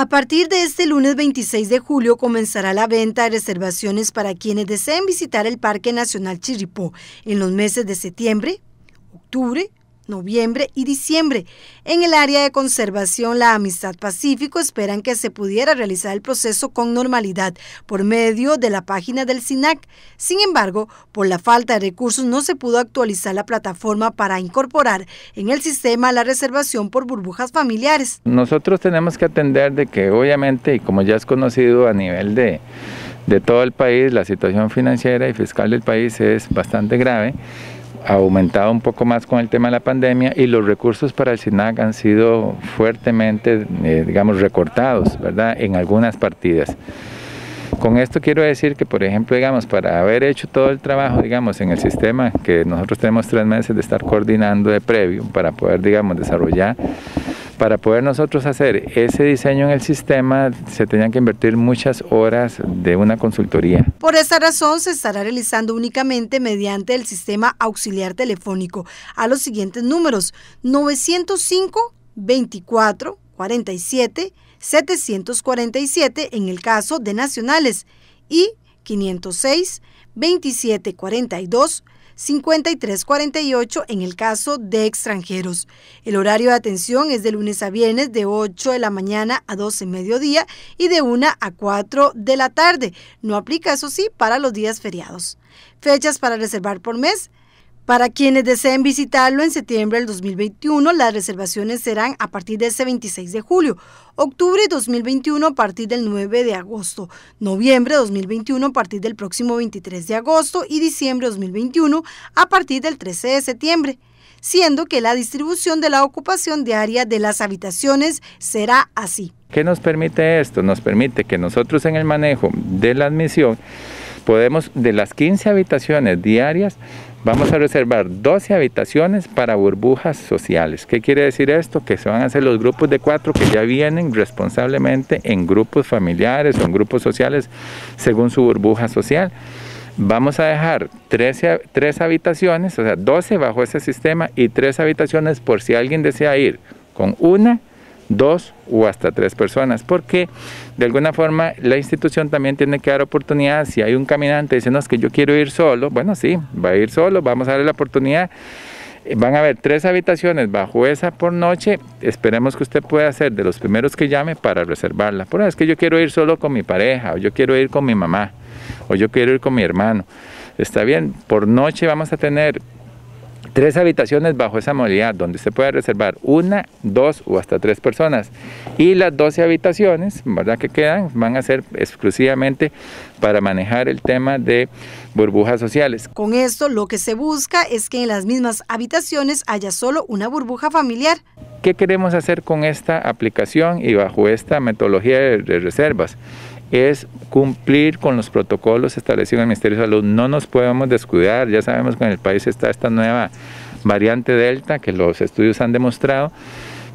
A partir de este lunes 26 de julio comenzará la venta de reservaciones para quienes deseen visitar el Parque Nacional chiripó en los meses de septiembre, octubre, noviembre y diciembre. En el área de conservación La Amistad Pacífico esperan que se pudiera realizar el proceso con normalidad por medio de la página del SINAC. Sin embargo, por la falta de recursos no se pudo actualizar la plataforma para incorporar en el sistema la reservación por burbujas familiares. Nosotros tenemos que atender de que obviamente, y como ya es conocido a nivel de, de todo el país, la situación financiera y fiscal del país es bastante grave aumentado un poco más con el tema de la pandemia y los recursos para el SINAC han sido fuertemente, eh, digamos, recortados, ¿verdad?, en algunas partidas. Con esto quiero decir que, por ejemplo, digamos, para haber hecho todo el trabajo, digamos, en el sistema, que nosotros tenemos tres meses de estar coordinando de previo para poder, digamos, desarrollar para poder nosotros hacer ese diseño en el sistema se tenían que invertir muchas horas de una consultoría. Por esta razón se estará realizando únicamente mediante el sistema auxiliar telefónico a los siguientes números 905 24 47 747 en el caso de nacionales y 506 27 42 5348 en el caso de extranjeros. El horario de atención es de lunes a viernes de 8 de la mañana a 12 de mediodía y de 1 a 4 de la tarde. No aplica, eso sí, para los días feriados. Fechas para reservar por mes para quienes deseen visitarlo en septiembre del 2021, las reservaciones serán a partir de ese 26 de julio, octubre 2021 a partir del 9 de agosto, noviembre 2021 a partir del próximo 23 de agosto y diciembre 2021 a partir del 13 de septiembre, siendo que la distribución de la ocupación diaria de las habitaciones será así. ¿Qué nos permite esto? Nos permite que nosotros en el manejo de la admisión Podemos, de las 15 habitaciones diarias, vamos a reservar 12 habitaciones para burbujas sociales. ¿Qué quiere decir esto? Que se van a hacer los grupos de cuatro que ya vienen responsablemente en grupos familiares o en grupos sociales según su burbuja social. Vamos a dejar 13, 3 habitaciones, o sea, 12 bajo ese sistema y 3 habitaciones por si alguien desea ir con una dos o hasta tres personas, porque de alguna forma la institución también tiene que dar oportunidad. Si hay un caminante dice, que yo quiero ir solo, bueno, sí, va a ir solo, vamos a darle la oportunidad. Eh, van a haber tres habitaciones bajo esa por noche. Esperemos que usted pueda ser de los primeros que llame para reservarla. Por ah, es que yo quiero ir solo con mi pareja, o yo quiero ir con mi mamá, o yo quiero ir con mi hermano. Está bien, por noche vamos a tener Tres habitaciones bajo esa modalidad, donde se puede reservar una, dos o hasta tres personas. Y las 12 habitaciones, ¿verdad? Que quedan, van a ser exclusivamente para manejar el tema de burbujas sociales. Con esto lo que se busca es que en las mismas habitaciones haya solo una burbuja familiar. ¿Qué queremos hacer con esta aplicación y bajo esta metodología de reservas? es cumplir con los protocolos establecidos en el Ministerio de Salud. No nos podemos descuidar, ya sabemos que en el país está esta nueva variante Delta, que los estudios han demostrado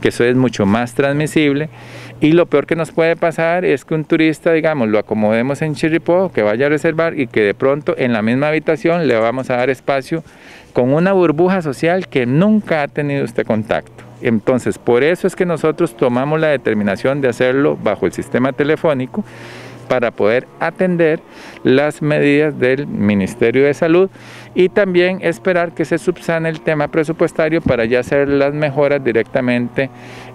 que eso es mucho más transmisible. Y lo peor que nos puede pasar es que un turista, digamos, lo acomodemos en Chirripó, que vaya a reservar y que de pronto en la misma habitación le vamos a dar espacio con una burbuja social que nunca ha tenido este contacto. Entonces, por eso es que nosotros tomamos la determinación de hacerlo bajo el sistema telefónico para poder atender las medidas del Ministerio de Salud y también esperar que se subsane el tema presupuestario para ya hacer las mejoras directamente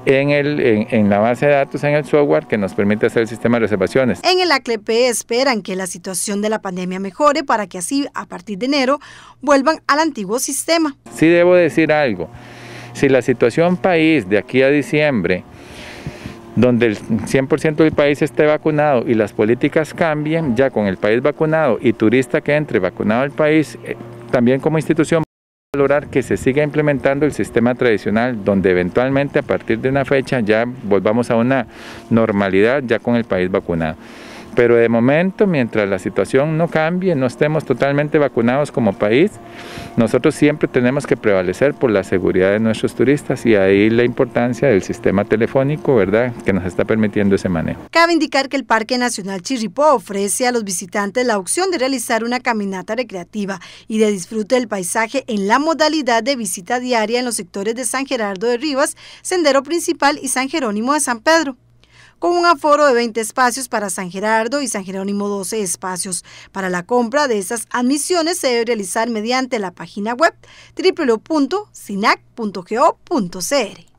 en, la base de datos, en el software que nos permite hacer el sistema de reservaciones. En el ACLP esperan que la situación de la pandemia mejore para que así a partir de enero vuelvan al antiguo sistema. Sí debo decir algo. Si la situación país de aquí a diciembre, donde el 100% del país esté vacunado y las políticas cambien, ya con el país vacunado y turista que entre vacunado al país, eh, también como institución valorar que se siga implementando el sistema tradicional, donde eventualmente a partir de una fecha ya volvamos a una normalidad ya con el país vacunado. Pero de momento, mientras la situación no cambie, no estemos totalmente vacunados como país, nosotros siempre tenemos que prevalecer por la seguridad de nuestros turistas y ahí la importancia del sistema telefónico, ¿verdad?, que nos está permitiendo ese manejo. Cabe indicar que el Parque Nacional Chirripó ofrece a los visitantes la opción de realizar una caminata recreativa y de disfrute del paisaje en la modalidad de visita diaria en los sectores de San Gerardo de Rivas, Sendero Principal y San Jerónimo de San Pedro con un aforo de 20 espacios para San Gerardo y San Jerónimo 12 espacios. Para la compra de estas admisiones se debe realizar mediante la página web www.sinac.go.cr.